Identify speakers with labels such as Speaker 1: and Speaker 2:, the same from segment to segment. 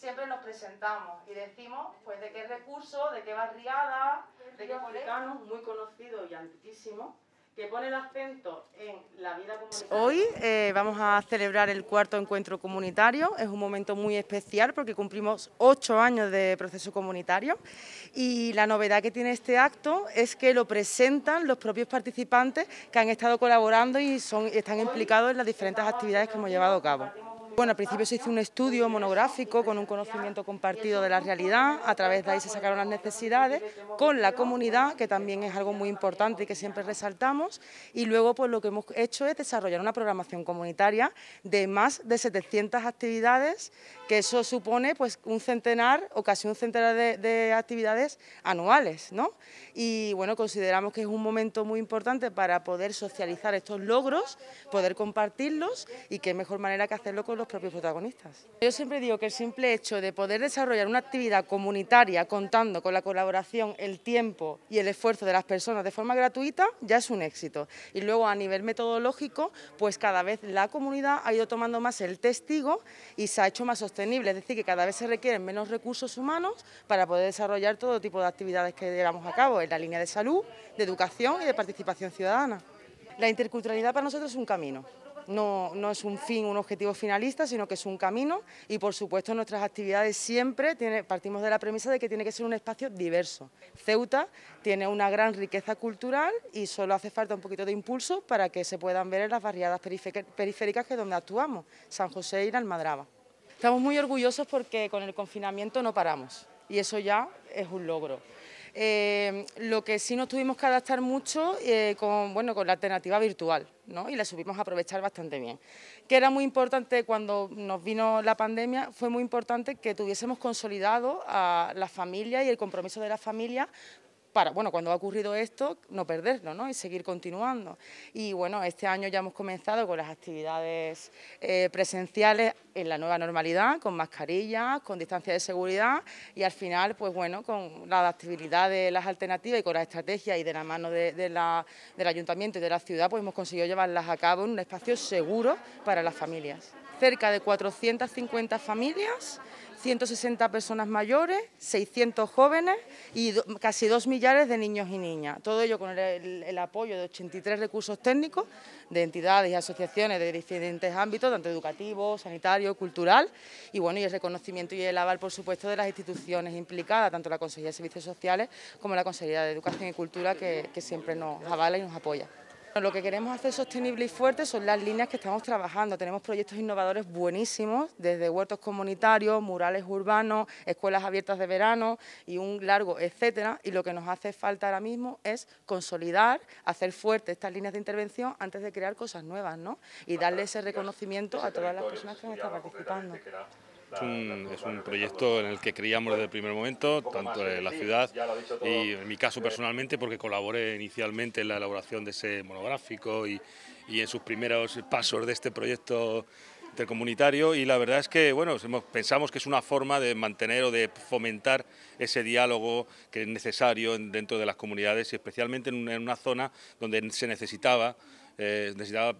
Speaker 1: siempre nos presentamos y decimos pues de qué recurso, de qué barriada, de qué africano muy conocido y antiquísimo que pone el acento en la vida comunitaria. Hoy eh, vamos a celebrar el cuarto encuentro comunitario, es un momento muy especial porque cumplimos ocho años de proceso comunitario y la novedad que tiene este acto es que lo presentan los propios participantes que han estado colaborando y son, están implicados en las diferentes actividades que hemos llevado a cabo. Bueno, al principio se hizo un estudio monográfico con un conocimiento compartido de la realidad, a través de ahí se sacaron las necesidades, con la comunidad, que también es algo muy importante y que siempre resaltamos, y luego pues lo que hemos hecho es desarrollar una programación comunitaria de más de 700 actividades, que eso supone pues un centenar o casi un centenar de, actividades anuales, ¿no? Y bueno, consideramos que es un momento muy importante para poder socializar estos logros, poder compartirlos y qué mejor manera que hacerlo con los propios protagonistas. Yo siempre digo que el simple hecho de poder desarrollar una actividad comunitaria contando con la colaboración, el tiempo y el esfuerzo de las personas de forma gratuita ya es un éxito. Y luego a nivel metodológico, pues cada vez la comunidad ha ido tomando más el testigo y se ha hecho más sostenible, es decir, que cada vez se requieren menos recursos humanos para poder desarrollar todo tipo de actividades que llevamos a cabo en la línea de salud, de educación y de participación ciudadana. La interculturalidad para nosotros es un camino, no, es un fin, un objetivo finalista, sino que es un camino y por supuesto nuestras actividades siempre partimos de la premisa de que tiene que ser un espacio diverso. Ceuta tiene una gran riqueza cultural y solo hace falta un poquito de impulso para que se puedan ver en las barriadas periféricas que es donde actuamos, San José y la Almadraba. Estamos muy orgullosos porque con el confinamiento no paramos y eso ya es un logro. Eh, lo que sí nos tuvimos que adaptar mucho eh, con, bueno, con la alternativa virtual ¿no? y la supimos aprovechar bastante bien. Que era muy importante cuando nos vino la pandemia, fue muy importante que tuviésemos consolidado a la familia y el compromiso de la familia para, bueno, cuando ha ocurrido esto, no perderlo, ¿no? Y seguir continuando. Y bueno, este año ya hemos comenzado con las actividades eh, presenciales en la nueva normalidad, con mascarillas, con distancia de seguridad y al final, pues bueno, con la adaptabilidad de las alternativas y con las estrategias y de la mano del ayuntamiento y de la ciudad, pues hemos conseguido llevarlas a cabo en un espacio seguro para las familias cerca de 450 familias, 160 personas mayores, 600 jóvenes y casi dos millares de niños y niñas. Todo ello con el, apoyo de 83 recursos técnicos de entidades y asociaciones de diferentes ámbitos, tanto educativo, sanitario, cultural, y bueno, y el reconocimiento y el aval, por supuesto, de las instituciones implicadas, tanto la Consejería de Servicios Sociales como la Consejería de Educación y Cultura, que, que siempre nos avala y nos apoya. Lo que queremos hacer sostenible y fuerte son las líneas que estamos trabajando. Tenemos proyectos innovadores buenísimos, desde huertos comunitarios, murales urbanos, escuelas abiertas de verano y un largo etcétera. Y lo que nos hace falta ahora mismo es consolidar, hacer fuerte estas líneas de intervención antes de crear cosas nuevas, ¿no? Y darle ese reconocimiento a todas las personas que están participando.
Speaker 2: Es un, proyecto en el que creíamos desde el primer momento, tanto en la ciudad y en mi caso eh, personalmente, porque colaboré inicialmente en la elaboración de ese monográfico y, y en sus primeros pasos de este proyecto intercomunitario y la verdad es que bueno pensamos que es una forma de mantener o de fomentar ese diálogo que es necesario dentro de las comunidades y especialmente en una zona donde se necesitaba eh, necesitaba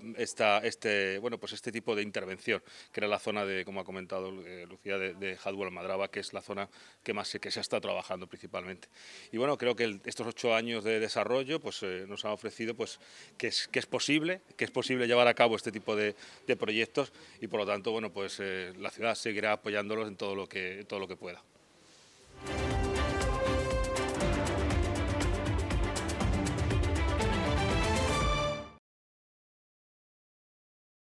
Speaker 2: este, pues este tipo de intervención, que era la zona de, como ha comentado eh, Lucía, de, de Hadwell Almadraba, que es la zona que más se, que se está trabajando principalmente. Y bueno, creo que estos ocho años de desarrollo pues, eh, nos han ofrecido pues, que, es, posible, que es posible llevar a cabo este tipo de, proyectos y por lo tanto, pues la ciudad seguirá apoyándolos en todo lo todo lo que pueda.